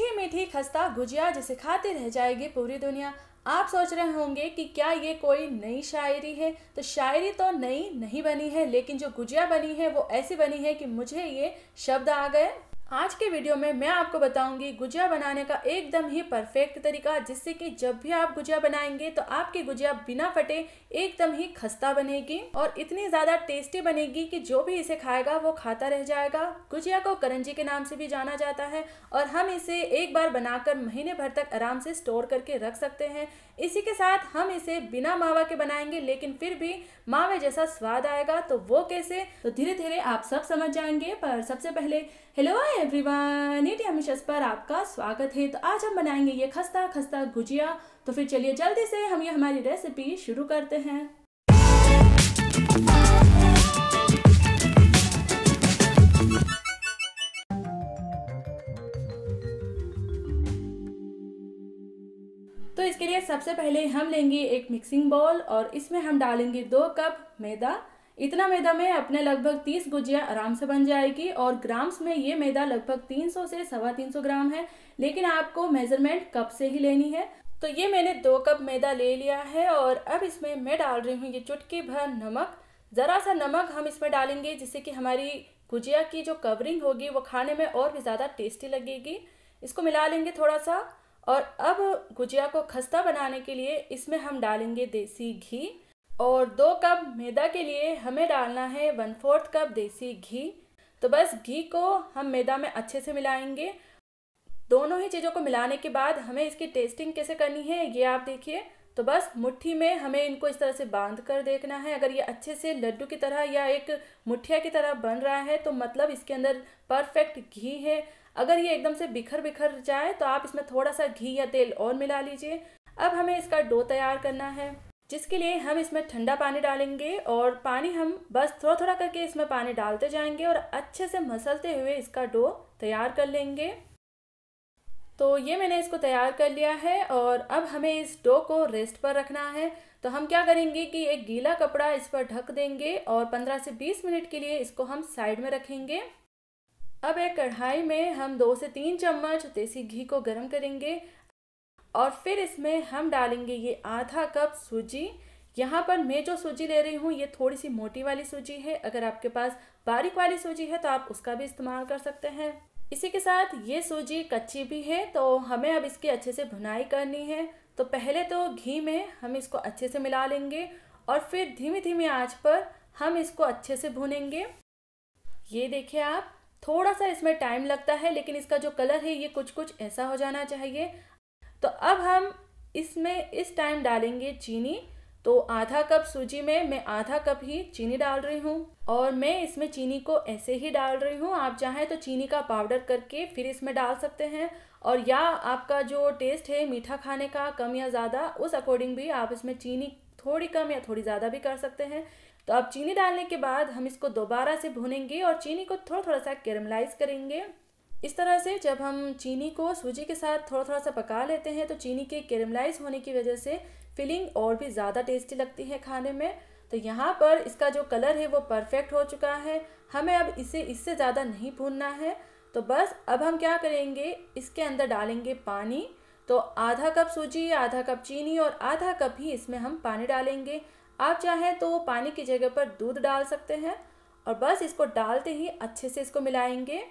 मीठी मीठी खस्ता गुजिया जिसे खाती रह जाएगी पूरी दुनिया आप सोच रहे होंगे कि क्या ये कोई नई शायरी है तो शायरी तो नई नहीं बनी है लेकिन जो गुजिया बनी है वो ऐसी बनी है कि मुझे ये शब्द आ गए आज के वीडियो में मैं आपको बताऊंगी गुजिया बनाने का एकदम ही परफेक्ट तरीका जिससे कि जब भी आप गुजिया बनाएंगे तो आपकी गुजिया बिना फटे एकदम ही खस्ता बनेगी और इतनी ज़्यादा टेस्टी बनेगी कि जो भी इसे खाएगा वो खाता रह जाएगा गुजिया को करंजी के नाम से भी जाना जाता है और हम इसे एक बार बनाकर महीने भर तक आराम से स्टोर करके रख सकते हैं इसी के साथ हम इसे बिना मावा के बनाएंगे लेकिन फिर भी मावे जैसा स्वाद आएगा तो वो कैसे तो धीरे धीरे आप सब समझ जाएंगे पर सबसे पहले हेलो हाय एवरीवन एटी मिशस पर आपका स्वागत है तो आज हम बनाएंगे ये खस्ता खस्ता गुजिया तो फिर चलिए जल्दी से हम ये हमारी रेसिपी शुरू करते हैं तो इसके लिए सबसे पहले हम लेंगे एक मिक्सिंग बाउल और इसमें हम डालेंगे दो कप मैदा इतना मैदा में अपने लगभग तीस गुजिया आराम से बन जाएगी और ग्राम्स में ये मैदा लगभग तीन सौ से सवा तीन सौ ग्राम है लेकिन आपको मेजरमेंट कप से ही लेनी है तो ये मैंने दो कप मैदा ले लिया है और अब इसमें मैं डाल रही हूँ ये चुटकी भर नमक ज़रा सा नमक हम इसमें डालेंगे जिससे कि हमारी गुजिया की जो कवरिंग होगी वो खाने में और भी ज़्यादा टेस्टी लगेगी इसको मिला लेंगे थोड़ा सा और अब गुजिया को खस्ता बनाने के लिए इसमें हम डालेंगे देसी घी और दो कप मैदा के लिए हमें डालना है वन फोर्थ कप देसी घी तो बस घी को हम मैदा में अच्छे से मिलाएंगे दोनों ही चीज़ों को मिलाने के बाद हमें इसकी टेस्टिंग कैसे करनी है ये आप देखिए तो बस मुट्ठी में हमें इनको इस तरह से बांध कर देखना है अगर ये अच्छे से लड्डू की तरह या एक मुठिया की तरह बन रहा है तो मतलब इसके अंदर परफेक्ट घी है अगर ये एकदम से बिखर बिखर जाए तो आप इसमें थोड़ा सा घी या तेल और मिला लीजिए अब हमें इसका डो तैयार करना है जिसके लिए हम इसमें ठंडा पानी डालेंगे और पानी हम बस थोड़ा थोड़ा करके इसमें पानी डालते जाएंगे और अच्छे से मसलते हुए इसका डो तैयार कर लेंगे तो ये मैंने इसको तैयार कर लिया है और अब हमें इस डो को रेस्ट पर रखना है तो हम क्या करेंगे कि एक गीला कपड़ा इस पर ढक देंगे और 15 से 20 मिनट के लिए इसको हम साइड में रखेंगे अब एक कढ़ाई में हम दो से तीन चम्मच देसी घी को गर्म करेंगे और फिर इसमें हम डालेंगे ये आधा कप सूजी यहाँ पर मैं जो सूजी ले रही हूँ ये थोड़ी सी मोटी वाली सूजी है अगर आपके पास बारीक वाली सूजी है तो आप उसका भी इस्तेमाल कर सकते हैं इसी के साथ ये सूजी कच्ची भी है तो हमें अब इसकी अच्छे से भुनाई करनी है तो पहले तो घी में हम इसको अच्छे से मिला लेंगे और फिर धीमी धीमी आँच पर हम इसको अच्छे से भुनेंगे ये देखिए आप थोड़ा सा इसमें टाइम लगता है लेकिन इसका जो कलर है ये कुछ कुछ ऐसा हो जाना चाहिए तो अब हम इसमें इस टाइम डालेंगे चीनी तो आधा कप सूजी में मैं आधा कप ही चीनी डाल रही हूँ और मैं इसमें चीनी को ऐसे ही डाल रही हूँ आप चाहें तो चीनी का पाउडर करके फिर इसमें डाल सकते हैं और या आपका जो टेस्ट है मीठा खाने का कम या ज़्यादा उस अकॉर्डिंग भी आप इसमें चीनी थोड़ी कम या थोड़ी ज़्यादा भी कर सकते हैं तो अब चीनी डालने के बाद हम इसको दोबारा से भुनेंगे और चीनी को थोड़ा थोड़ा सा कैरमलाइज करेंगे इस तरह से जब हम चीनी को सूजी के साथ थोड़ा थोड़ा सा पका लेते हैं तो चीनी के कैरमलाइज होने की वजह से फिलिंग और भी ज़्यादा टेस्टी लगती है खाने में तो यहाँ पर इसका जो कलर है वो परफेक्ट हो चुका है हमें अब इसे इससे ज़्यादा नहीं भूनना है तो बस अब हम क्या करेंगे इसके अंदर डालेंगे पानी तो आधा कप सूजी आधा कप चीनी और आधा कप ही इसमें हम पानी डालेंगे आप चाहें तो पानी की जगह पर दूध डाल सकते हैं और बस इसको डालते ही अच्छे से इसको मिलाएंगे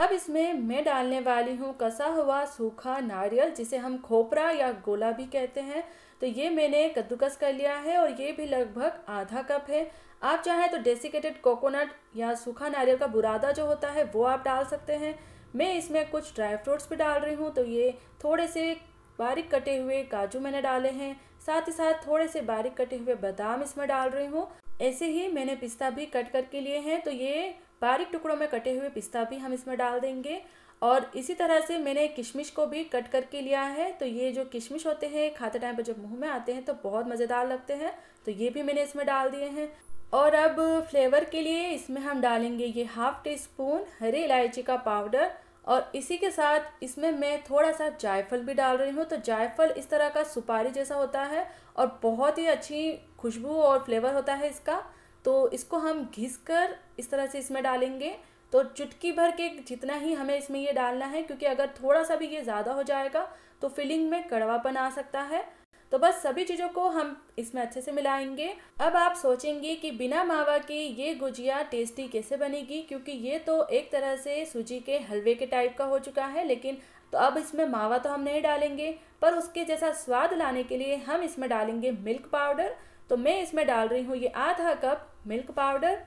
अब इसमें मैं डालने वाली हूँ कसा हुआ सूखा नारियल जिसे हम खोपरा या गोला भी कहते हैं तो ये मैंने कद्दूकस कर लिया है और ये भी लगभग आधा कप है आप चाहें तो डेसिकेटेड कोकोनट या सूखा नारियल का बुरादा जो होता है वो आप डाल सकते हैं मैं इसमें कुछ ड्राई फ्रूट्स भी डाल रही हूँ तो ये थोड़े से बारीक कटे हुए काजू मैंने डाले हैं साथ ही साथ थोड़े से बारीक कटे हुए बादाम इसमें डाल रही हूँ ऐसे ही मैंने पिस्ता भी कट करके लिए हैं तो ये बारीक टुकड़ों में कटे हुए पिस्ता भी हम इसमें डाल देंगे और इसी तरह से मैंने किशमिश को भी कट करके लिया है तो ये जो किशमिश होते हैं खाते टाइम पर जब मुंह में आते हैं तो बहुत मज़ेदार लगते हैं तो ये भी मैंने इसमें डाल दिए हैं और अब फ्लेवर के लिए इसमें हम डालेंगे ये हाफ़ टी स्पून हरी इलायची का पाउडर और इसी के साथ इसमें मैं थोड़ा सा जायफल भी डाल रही हूँ तो जायफल इस तरह का सुपारी जैसा होता है और बहुत ही अच्छी खुशबू और फ्लेवर होता है इसका तो इसको हम घिस कर इस तरह से इसमें डालेंगे तो चुटकी भर के जितना ही हमें इसमें ये डालना है क्योंकि अगर थोड़ा सा भी ये ज़्यादा हो जाएगा तो फिलिंग में कड़वापन आ सकता है तो बस सभी चीज़ों को हम इसमें अच्छे से मिलाएंगे अब आप सोचेंगे कि बिना मावा के ये गुजिया टेस्टी कैसे बनेगी क्योंकि ये तो एक तरह से सूजी के हलवे के टाइप का हो चुका है लेकिन तो अब इसमें मावा तो हम नहीं डालेंगे पर उसके जैसा स्वाद लाने के लिए हम इसमें डालेंगे मिल्क पाउडर तो मैं इसमें डाल रही हूँ ये आधा कप मिल्क पाउडर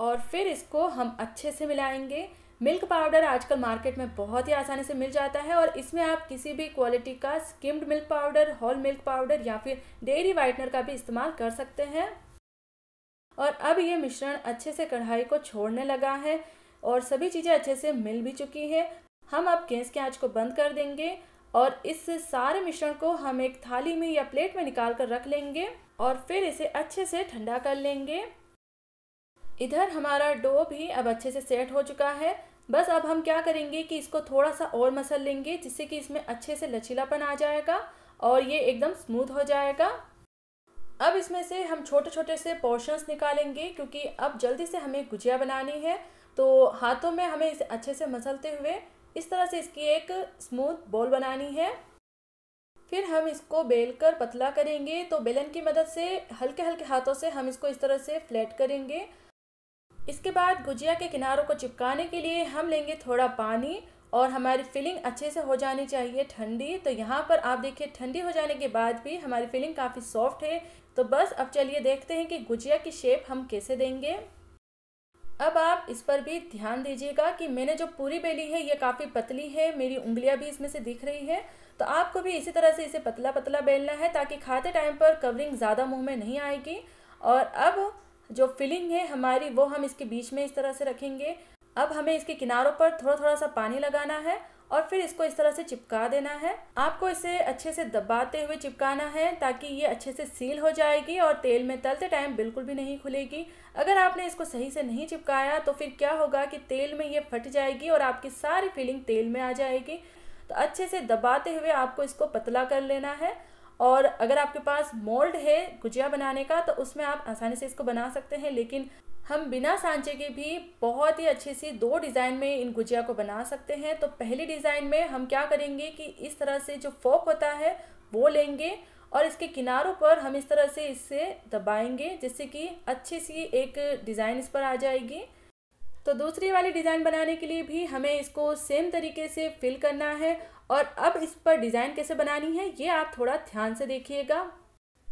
और फिर इसको हम अच्छे से मिलाएंगे मिल्क पाउडर आजकल मार्केट में बहुत ही आसानी से मिल जाता है और इसमें आप किसी भी क्वालिटी का skimmed milk powder whole milk powder या फिर डेयरी वाइटनर का भी इस्तेमाल कर सकते हैं और अब ये मिश्रण अच्छे से कढ़ाई को छोड़ने लगा है और सभी चीज़ें अच्छे से मिल भी चुकी है हम अब गैस के आँच को बंद कर देंगे और इस सारे मिश्रण को हम एक थाली में या प्लेट में निकाल कर रख लेंगे और फिर इसे अच्छे से ठंडा कर लेंगे इधर हमारा डो भी अब अच्छे से सेट हो चुका है बस अब हम क्या करेंगे कि इसको थोड़ा सा और मसल लेंगे जिससे कि इसमें अच्छे से लचीलापन आ जाएगा और ये एकदम स्मूथ हो जाएगा अब इसमें से हम छोटे छोटे से पोर्शंस निकालेंगे क्योंकि अब जल्दी से हमें गुजिया बनानी है तो हाथों में हमें इसे अच्छे से मसलते हुए इस तरह से इसकी एक स्मूथ बॉल बनानी है फिर हम इसको बेल कर पतला करेंगे तो बेलन की मदद से हल्के हल्के हाथों से हम इसको इस तरह से फ्लैट करेंगे इसके बाद गुजिया के किनारों को चिपकाने के लिए हम लेंगे थोड़ा पानी और हमारी फिलिंग अच्छे से हो जानी चाहिए ठंडी तो यहाँ पर आप देखिए ठंडी हो जाने के बाद भी हमारी फिलिंग काफ़ी सॉफ्ट है तो बस अब चलिए देखते हैं कि गुजिया की शेप हम कैसे देंगे अब आप इस पर भी ध्यान दीजिएगा कि मैंने जो पूरी बेली है ये काफ़ी पतली है मेरी उंगलियाँ भी इसमें से दिख रही है तो आपको भी इसी तरह से इसे पतला पतला बेलना है ताकि खाते टाइम पर कवरिंग ज़्यादा मुँह में नहीं आएगी और अब जो फिलिंग है हमारी वो हम इसके बीच में इस तरह से रखेंगे अब हमें इसके किनारों पर थोड़ा थोड़ा सा पानी लगाना है और फिर इसको इस तरह से चिपका देना है आपको इसे अच्छे से दबाते हुए चिपकाना है ताकि ये अच्छे से सील हो जाएगी और तेल में तलते टाइम बिल्कुल भी नहीं खुलेगी अगर आपने इसको सही से नहीं चिपकाया तो फिर क्या होगा कि तेल में ये फट जाएगी और आपकी सारी फीलिंग तेल में आ जाएगी तो अच्छे से दबाते हुए आपको इसको पतला कर लेना है और अगर आपके पास मोल्ड है गुजिया बनाने का तो उसमें आप आसानी से इसको बना सकते हैं लेकिन हम बिना सांचे के भी बहुत ही अच्छे से दो डिज़ाइन में इन गुजिया को बना सकते हैं तो पहली डिज़ाइन में हम क्या करेंगे कि इस तरह से जो फोक होता है वो लेंगे और इसके किनारों पर हम इस तरह से इससे दबाएंगे जिससे कि अच्छी सी एक डिज़ाइन इस पर आ जाएगी तो दूसरी वाली डिज़ाइन बनाने के लिए भी हमें इसको सेम तरीके से फिल करना है और अब इस पर डिज़ाइन कैसे बनानी है ये आप थोड़ा ध्यान से देखिएगा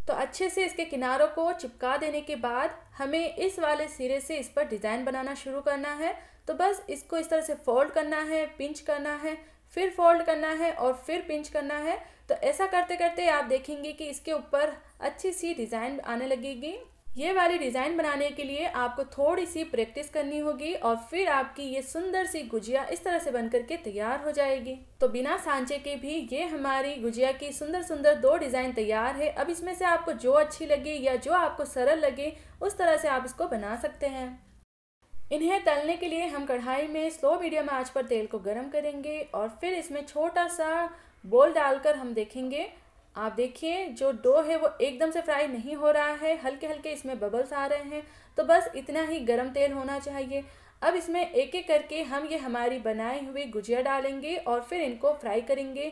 तो अच्छे से इसके किनारों को चिपका देने के बाद हमें इस वाले सिरे से इस पर डिज़ाइन बनाना शुरू करना है तो बस इसको इस तरह से फोल्ड करना है पिंच करना है फिर फोल्ड करना है और फिर पिंच करना है तो ऐसा करते करते आप देखेंगे कि इसके ऊपर अच्छी सी डिज़ाइन आने लगेगी ये वाली डिज़ाइन बनाने के लिए आपको थोड़ी सी प्रैक्टिस करनी होगी और फिर आपकी ये सुंदर सी गुजिया इस तरह से बनकर के तैयार हो जाएगी तो बिना सांचे के भी ये हमारी गुजिया की सुंदर सुंदर दो डिज़ाइन तैयार है अब इसमें से आपको जो अच्छी लगे या जो आपको सरल लगे उस तरह से आप इसको बना सकते हैं इन्हें तलने के लिए हम कढ़ाई में स्लो मीडियम आंच पर तेल को गर्म करेंगे और फिर इसमें छोटा सा बोल डालकर हम देखेंगे आप देखिए जो डो है वो एकदम से फ्राई नहीं हो रहा है हल्के हल्के इसमें बबल्स आ रहे हैं तो बस इतना ही गर्म तेल होना चाहिए अब इसमें एक एक करके हम ये हमारी बनाई हुई गुजिया डालेंगे और फिर इनको फ्राई करेंगे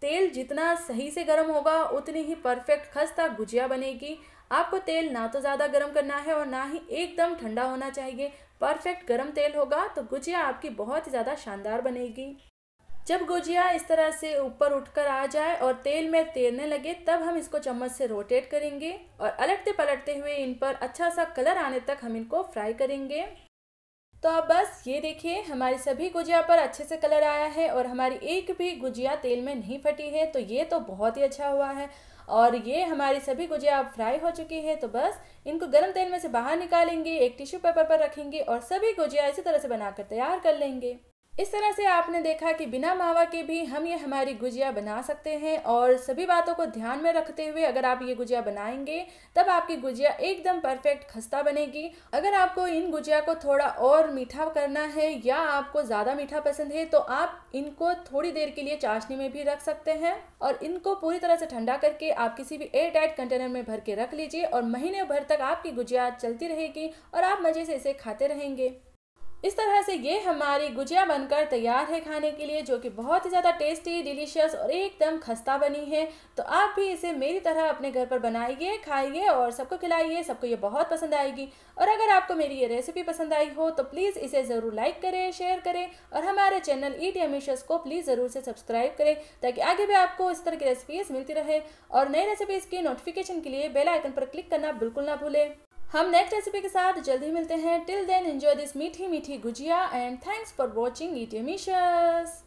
तेल जितना सही से गर्म होगा उतनी ही परफेक्ट खस्ता गुजिया बनेगी आपको तेल ना तो ज़्यादा गर्म करना है और ना ही एकदम ठंडा होना चाहिए परफेक्ट गर्म तेल होगा तो गुजिया आपकी बहुत ही ज़्यादा शानदार बनेगी जब गुजिया इस तरह से ऊपर उठकर आ जाए और तेल में तैरने लगे तब हम इसको चम्मच से रोटेट करेंगे और अलटते पलटते हुए इन पर अच्छा सा कलर आने तक हम इनको फ्राई करेंगे तो अब बस ये देखिए हमारी सभी गुजिया पर अच्छे से कलर आया है और हमारी एक भी गुजिया तेल में नहीं फटी है तो ये तो बहुत ही अच्छा हुआ है और ये हमारी सभी गुजिया अब फ्राई हो चुकी है तो बस इनको गर्म तेल में से बाहर निकालेंगे एक टिश्यू पेपर पर रखेंगे और सभी गुजिया इसी तरह से बनाकर तैयार कर लेंगे इस तरह से आपने देखा कि बिना मावा के भी हम ये हमारी गुजिया बना सकते हैं और सभी बातों को ध्यान में रखते हुए अगर आप ये गुजिया बनाएंगे तब आपकी गुजिया एकदम परफेक्ट खस्ता बनेगी अगर आपको इन गुजिया को थोड़ा और मीठा करना है या आपको ज़्यादा मीठा पसंद है तो आप इनको थोड़ी देर के लिए चाशनी में भी रख सकते हैं और इनको पूरी तरह से ठंडा करके आप किसी भी एयर टाइट कंटेनर में भर के रख लीजिए और महीने भर तक आपकी गुजिया चलती रहेगी और आप मज़े से इसे खाते रहेंगे इस तरह से ये हमारी गुजिया बनकर तैयार है खाने के लिए जो कि बहुत ही ज़्यादा टेस्टी डिलीशियस और एकदम खस्ता बनी है तो आप भी इसे मेरी तरह अपने घर पर बनाइए खाइए और सबको खिलाइए सबको ये बहुत पसंद आएगी और अगर आपको मेरी ये रेसिपी पसंद आई हो तो प्लीज़ इसे ज़रूर लाइक करें शेयर करें और हमारे चैनल ई टी को प्लीज़ ज़रूर से सब्सक्राइब करें ताकि आगे भी आपको इस तरह की रेसिपीज़ मिलती रहे और नई रेसिपीज़ की नोटिफिकेशन के लिए बेलाइकन पर क्लिक करना बिल्कुल ना भूलें हम नेक्स्ट रेसिपी के साथ जल्दी मिलते हैं टिल देन एंजॉय दिस मीठी मीठी गुजिया एंड थैंक्स फॉर वॉचिंग ईटी मिशस